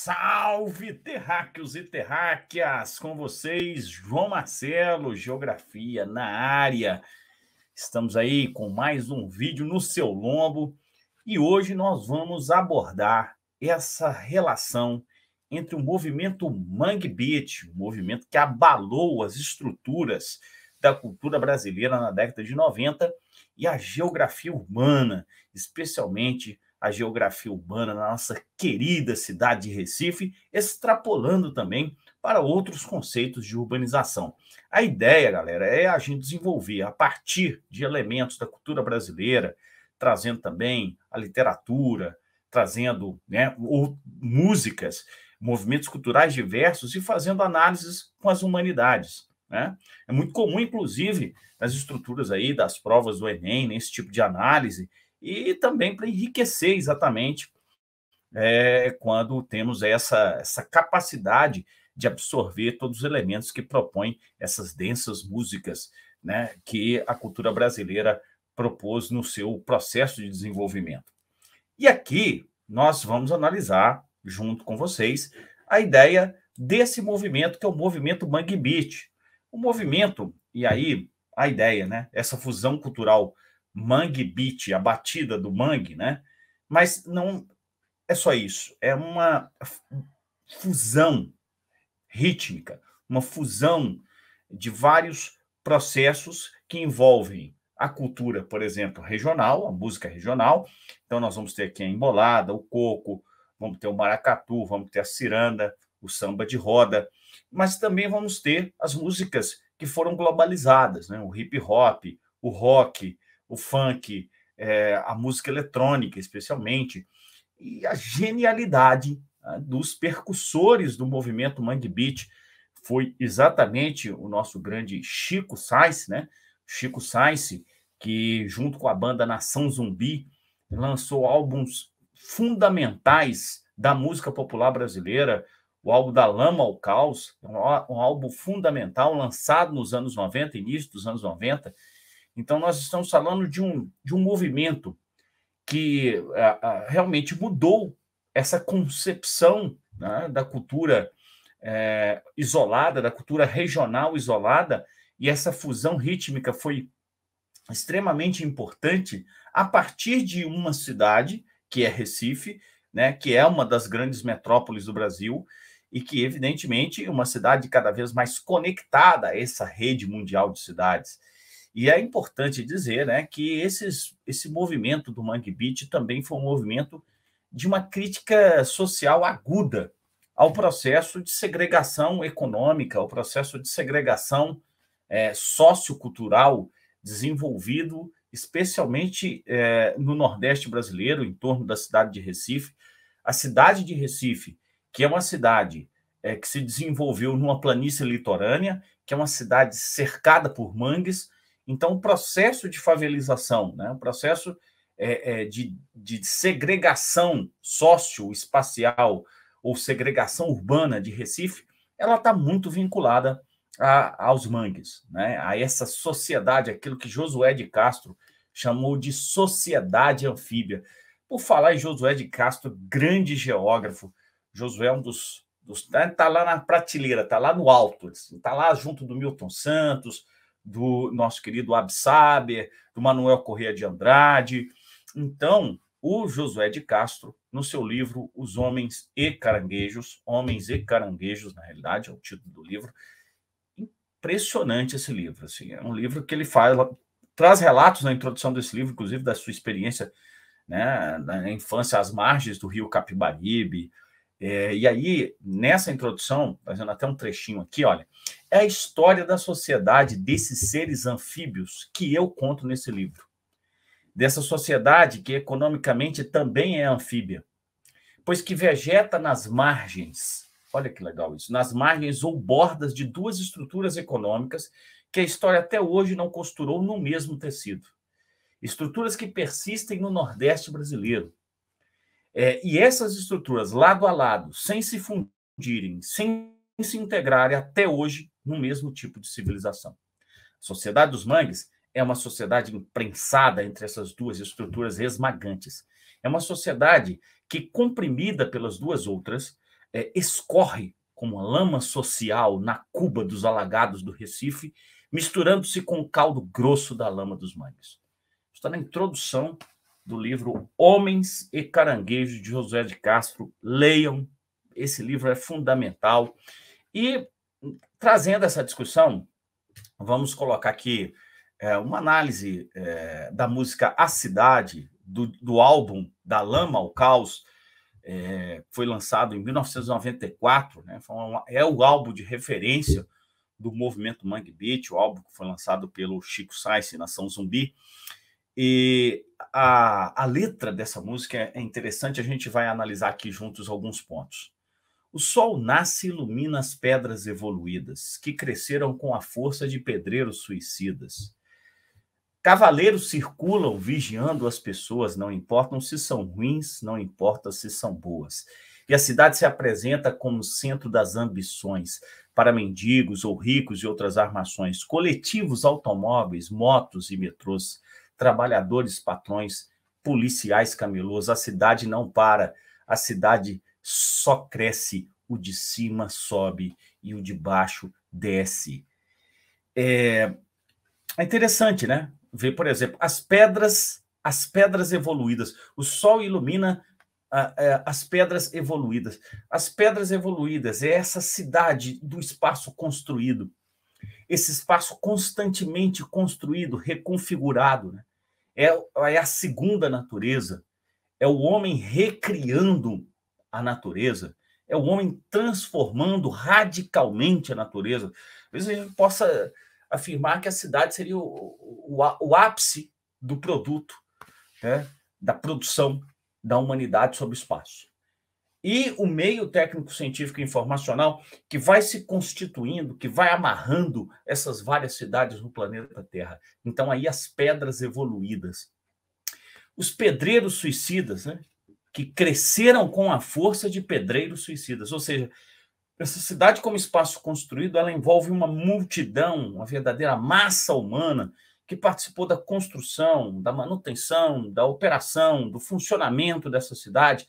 Salve terráqueos e terráqueas! Com vocês, João Marcelo, Geografia na área. Estamos aí com mais um vídeo no seu lombo e hoje nós vamos abordar essa relação entre o movimento Mangue Beat, um movimento que abalou as estruturas da cultura brasileira na década de 90 e a geografia urbana, especialmente a geografia urbana na nossa querida cidade de Recife, extrapolando também para outros conceitos de urbanização. A ideia, galera, é a gente desenvolver a partir de elementos da cultura brasileira, trazendo também a literatura, trazendo né, músicas, movimentos culturais diversos e fazendo análises com as humanidades. Né? É muito comum, inclusive, nas estruturas aí das provas do Enem, nesse tipo de análise, e também para enriquecer exatamente é, quando temos essa, essa capacidade de absorver todos os elementos que propõem essas densas músicas né, que a cultura brasileira propôs no seu processo de desenvolvimento. E aqui nós vamos analisar, junto com vocês, a ideia desse movimento, que é o movimento Mangue Beat. O movimento, e aí a ideia, né, essa fusão cultural Mangue Beat, a batida do mangue, né? Mas não é só isso, é uma fusão rítmica, uma fusão de vários processos que envolvem a cultura, por exemplo, regional, a música regional. Então nós vamos ter aqui a embolada, o coco, vamos ter o maracatu, vamos ter a ciranda, o samba de roda, mas também vamos ter as músicas que foram globalizadas, né? O hip hop, o rock, o funk, é, a música eletrônica, especialmente, e a genialidade né, dos percussores do movimento Mangue Beat foi exatamente o nosso grande Chico Sainz, né? Chico Sainz, que junto com a banda Nação Zumbi lançou álbuns fundamentais da música popular brasileira, o álbum da Lama ao Caos, um álbum fundamental lançado nos anos 90, início dos anos 90, então, nós estamos falando de um, de um movimento que a, a, realmente mudou essa concepção né, da cultura é, isolada, da cultura regional isolada, e essa fusão rítmica foi extremamente importante a partir de uma cidade, que é Recife, né, que é uma das grandes metrópoles do Brasil, e que, evidentemente, é uma cidade cada vez mais conectada a essa rede mundial de cidades. E é importante dizer né, que esses, esse movimento do Mangue Beat também foi um movimento de uma crítica social aguda ao processo de segregação econômica, ao processo de segregação é, sociocultural desenvolvido, especialmente é, no Nordeste brasileiro, em torno da cidade de Recife. A cidade de Recife, que é uma cidade é, que se desenvolveu numa planície litorânea, que é uma cidade cercada por mangues, então, o processo de favelização, né, o processo é, é, de, de segregação socioespacial ou segregação urbana de Recife, ela está muito vinculada a, aos mangues, né, a essa sociedade, aquilo que Josué de Castro chamou de sociedade anfíbia. Por falar em Josué de Castro, grande geógrafo, Josué é um dos. dos né, tá lá na prateleira, tá lá no alto, tá lá junto do Milton Santos, do nosso querido Absaber, do Manuel Correia de Andrade. Então, o Josué de Castro, no seu livro Os Homens e Caranguejos, Homens e Caranguejos, na realidade, é o título do livro. Impressionante esse livro, assim, é um livro que ele fala, traz relatos na introdução desse livro, inclusive da sua experiência né, na infância às margens do Rio Capibaribe, é, e aí, nessa introdução, fazendo até um trechinho aqui, olha, é a história da sociedade desses seres anfíbios que eu conto nesse livro. Dessa sociedade que economicamente também é anfíbia, pois que vegeta nas margens, olha que legal isso, nas margens ou bordas de duas estruturas econômicas que a história até hoje não costurou no mesmo tecido. Estruturas que persistem no Nordeste brasileiro, é, e essas estruturas, lado a lado, sem se fundirem, sem se integrarem até hoje no mesmo tipo de civilização. A sociedade dos mangues é uma sociedade imprensada entre essas duas estruturas esmagantes. É uma sociedade que, comprimida pelas duas outras, é, escorre como a lama social na cuba dos alagados do Recife, misturando-se com o caldo grosso da lama dos mangues. Está na introdução do livro Homens e Caranguejos, de José de Castro. Leiam, esse livro é fundamental. E trazendo essa discussão, vamos colocar aqui é, uma análise é, da música A Cidade, do, do, álbum Da Lama ao Caos, é, foi lançado em 1994, né, uma, é o álbum de referência do movimento Mangue Beat, o álbum que foi lançado pelo Chico Sainz, Nação Zumbi. E a, a letra dessa música é, é interessante, a gente vai analisar aqui juntos alguns pontos. O sol nasce e ilumina as pedras evoluídas, que cresceram com a força de pedreiros suicidas. Cavaleiros circulam vigiando as pessoas, não importam se são ruins, não importa se são boas. E a cidade se apresenta como centro das ambições para mendigos ou ricos e outras armações, coletivos, automóveis, motos e metrôs trabalhadores patrões, policiais camelôs. A cidade não para, a cidade só cresce. O de cima sobe e o de baixo desce. É, é interessante, né? Ver, por exemplo, as pedras, as pedras evoluídas. O sol ilumina é, as pedras evoluídas. As pedras evoluídas é essa cidade do espaço construído, esse espaço constantemente construído, reconfigurado. Né? é, é a segunda natureza, é o homem recriando a natureza, é o homem transformando radicalmente a natureza. Talvez a gente possa afirmar que a cidade seria o, o, o ápice do produto, né, da produção da humanidade sobre espaço e o meio técnico científico informacional que vai se constituindo, que vai amarrando essas várias cidades no planeta Terra. Então aí as pedras evoluídas. Os pedreiros suicidas, né? que cresceram com a força de pedreiros suicidas, ou seja, essa cidade como espaço construído, ela envolve uma multidão, uma verdadeira massa humana que participou da construção, da manutenção, da operação, do funcionamento dessa cidade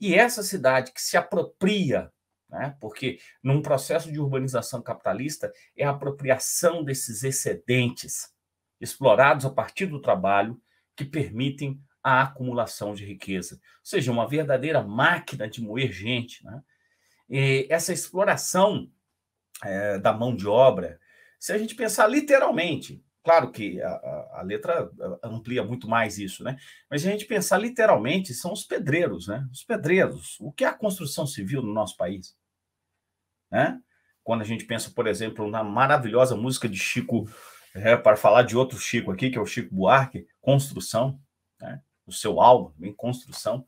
e essa cidade que se apropria, né, porque num processo de urbanização capitalista é a apropriação desses excedentes explorados a partir do trabalho que permitem a acumulação de riqueza, ou seja, uma verdadeira máquina de moer gente. Né? E essa exploração é, da mão de obra, se a gente pensar literalmente, Claro que a, a, a, letra ah, amplia muito mais isso, né? Mas se a gente pensar literalmente, são os pedreiros, né? Os pedreiros. O que é a construção civil no nosso país? Né? Quando a gente pensa, por exemplo, na maravilhosa música de Chico, é, para falar de outro Chico aqui, que é o Chico Buarque, Construção, né? o seu álbum, em Construção.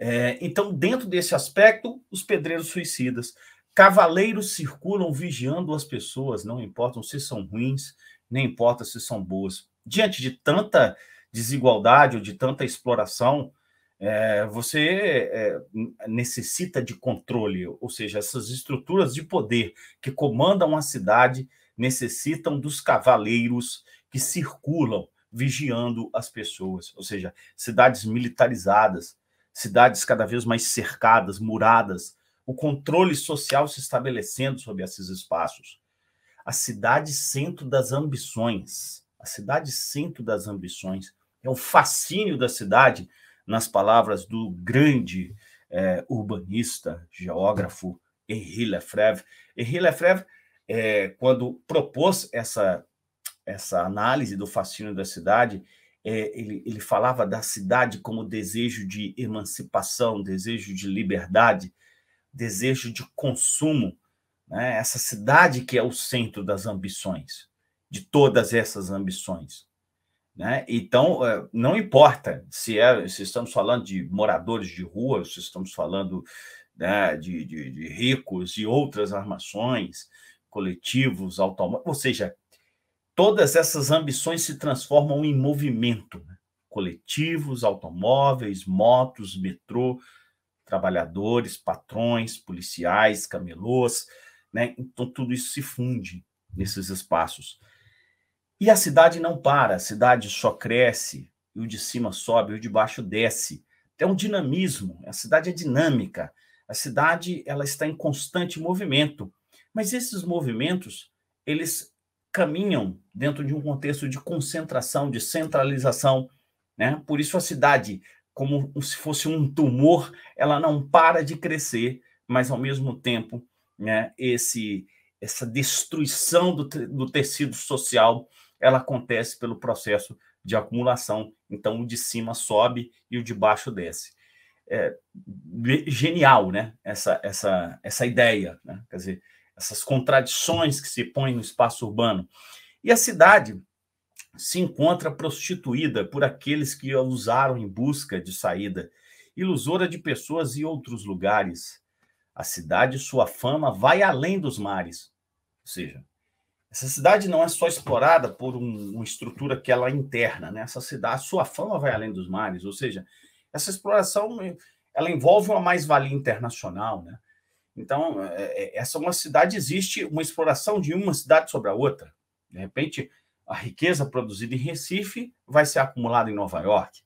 É, então, dentro desse aspecto, os pedreiros suicidas. Cavaleiros circulam vigiando as pessoas, não importam se são ruins, nem importa se são boas. Diante de tanta desigualdade ou de tanta exploração, é, você é, necessita de controle, ou seja, essas estruturas de poder que comandam a cidade necessitam dos cavaleiros que circulam vigiando as pessoas, ou seja, cidades militarizadas, cidades cada vez mais cercadas, muradas, o controle social se estabelecendo sobre esses espaços a cidade centro das ambições. A cidade centro das ambições. É o fascínio da cidade, nas palavras do grande é, urbanista, geógrafo Henri Lefebvre. Henri Lefebvre, é, quando propôs essa, essa análise do fascínio da cidade, é, ele, ele falava da cidade como desejo de emancipação, desejo de liberdade, desejo de consumo, né? essa cidade que é o centro das ambições, de todas essas ambições. Né? Então, eh, não importa se, é, se estamos falando de moradores de rua, se estamos falando né, de, de, de, ricos e outras armações, coletivos, automóveis, ou seja, todas essas ambições se transformam em movimento. Né? Coletivos, automóveis, motos, metrô, trabalhadores, patrões, policiais, camelôs, né? Então, tudo isso se funde nesses espaços. E a cidade não para, a cidade só cresce, e o de cima sobe, e o de baixo desce. tem então, é um dinamismo, a cidade é dinâmica, a cidade ela está em constante movimento. Mas esses movimentos, eles caminham dentro de um contexto de concentração, de centralização. Né? Por isso a cidade, como se fosse um tumor, ela não para de crescer, mas ao mesmo tempo né, esse, essa destruição do, do tecido social, ela acontece pelo processo de acumulação. Então, o de cima sobe e o de baixo desce. É genial, né? Essa, essa, essa ideia, né? quer dizer, essas contradições que se põem no espaço urbano. E a cidade se encontra prostituída por aqueles que a usaram em busca de saída, ilusora de pessoas e outros lugares, a cidade, sua fama, vai além dos mares. Ou seja, essa cidade não é só explorada por um, uma estrutura que ela é interna, né? Essa cidade, sua fama vai além dos mares, ou seja, essa exploração ela envolve uma mais-valia internacional, né? Então, é, é, essa uma cidade existe uma exploração de uma cidade sobre a outra. De repente, a riqueza produzida em Recife vai ser acumulada em Nova York.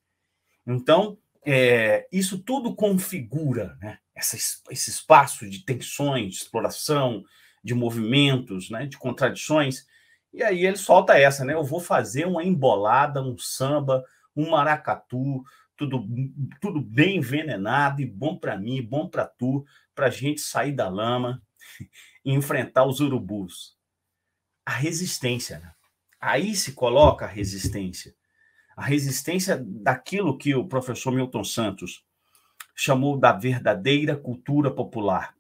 Então, é, isso tudo configura, né? essa, esse espaço de tensões, de exploração, de movimentos, né, de contradições. E aí ele solta essa, né? Eu vou fazer uma embolada, um samba, um maracatu, tudo, tudo bem envenenado e bom para mim, bom para tu, para a gente sair da lama e enfrentar os urubus. A resistência, né? Aí se coloca a resistência. A resistência daquilo que o professor Milton Santos chamou da verdadeira cultura popular.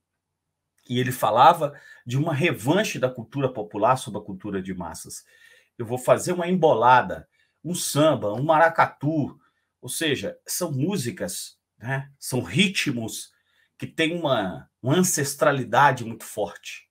E ele falava de uma revanche da cultura popular sobre a cultura de massas. Eu vou fazer uma embolada, um samba, um maracatu, ou seja, são músicas, né? são ritmos que têm uma, uma ancestralidade muito forte.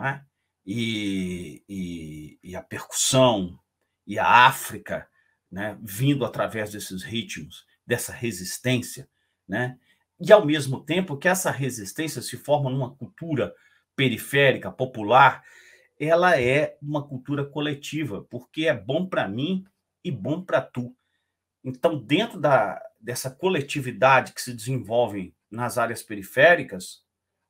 É? E, e, e, a percussão e a África né? vindo através desses ritmos, dessa resistência né? E ao mesmo tempo que essa resistência se forma numa cultura periférica, popular, ela é uma cultura coletiva, porque é bom para mim e bom para tu. Então, dentro da, dessa coletividade que se desenvolve nas áreas periféricas,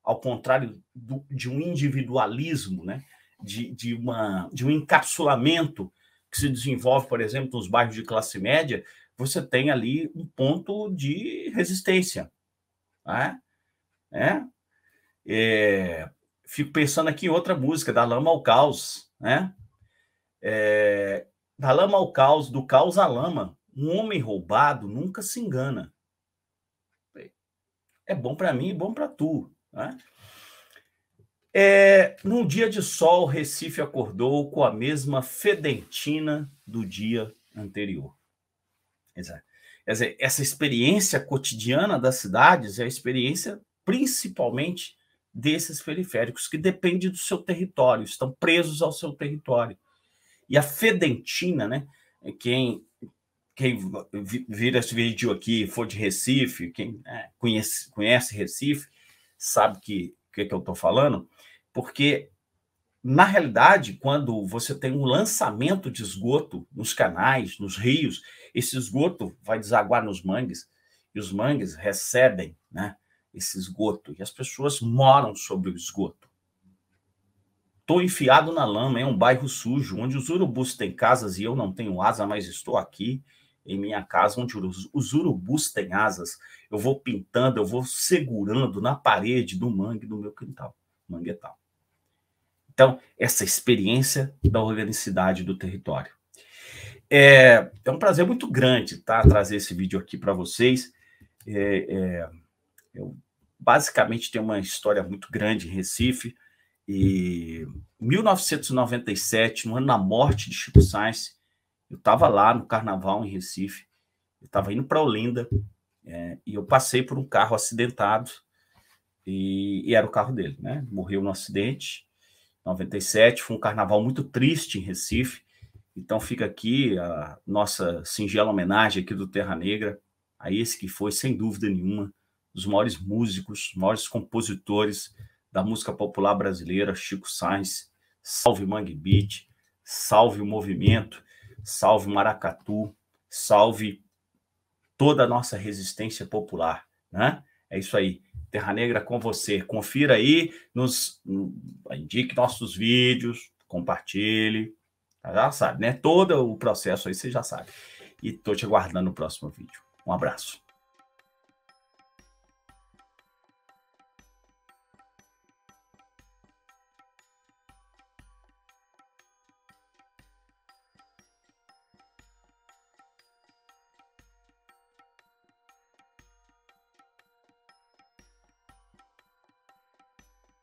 ao contrário do, de um individualismo, né? de, de, uma, de um encapsulamento que se desenvolve, por exemplo, nos bairros de classe média, você tem ali um ponto de resistência. Né? É? É, fico pensando aqui em outra música, da Lama ao Caos, né? É, da Lama ao Caos, do Caos à Lama. Um homem roubado nunca se engana. É bom para mim e bom para tu. Né? É, num dia de sol, Recife acordou com a mesma fedentina do dia anterior. Exato. Quer dizer, essa experiência cotidiana das cidades é a experiência principalmente desses periféricos, que depende do seu território, estão presos ao seu território. E a Fedentina, né? É quem, quem vira esse vídeo aqui, for de Recife, quem é, conhece, conhece Recife, sabe que que, é que eu estou falando, porque na realidade, quando você tem um lançamento de esgoto nos canais, nos rios, esse esgoto vai desaguar nos mangues e os mangues recebem né, esse esgoto e as pessoas moram sobre o esgoto. Estou enfiado na lama, é um bairro sujo, onde os urubus têm casas e eu não tenho asa, mas estou aqui em minha casa, onde os, os urubus têm asas. Eu vou pintando, eu vou segurando na parede do mangue do meu quintal, manguetal. Então, essa experiência da organicidade do território. É, é um prazer muito grande tá, trazer esse vídeo aqui para vocês. É, é, eu basicamente tenho uma história muito grande em Recife. E 1997, no ano da morte de Chico Sainz, eu estava lá no carnaval em Recife, eu estava indo para Olinda é, e eu passei por um carro acidentado e, e, era o carro dele, né? Morreu no acidente 97. Foi um carnaval muito triste em Recife. Então fica aqui a nossa singela homenagem aqui do Terra Negra a esse que foi, sem dúvida nenhuma, dos maiores músicos, maiores compositores da música popular brasileira, Chico Sainz. Salve Mangue Beat, salve o movimento, salve Maracatu, salve toda a nossa resistência popular, né? É isso aí. Terra Negra com você. Confira aí, nos indique nossos vídeos, compartilhe. Tá? Já sabe, né? Todo o processo aí você já sabe. E tô te aguardando no próximo vídeo. Um abraço.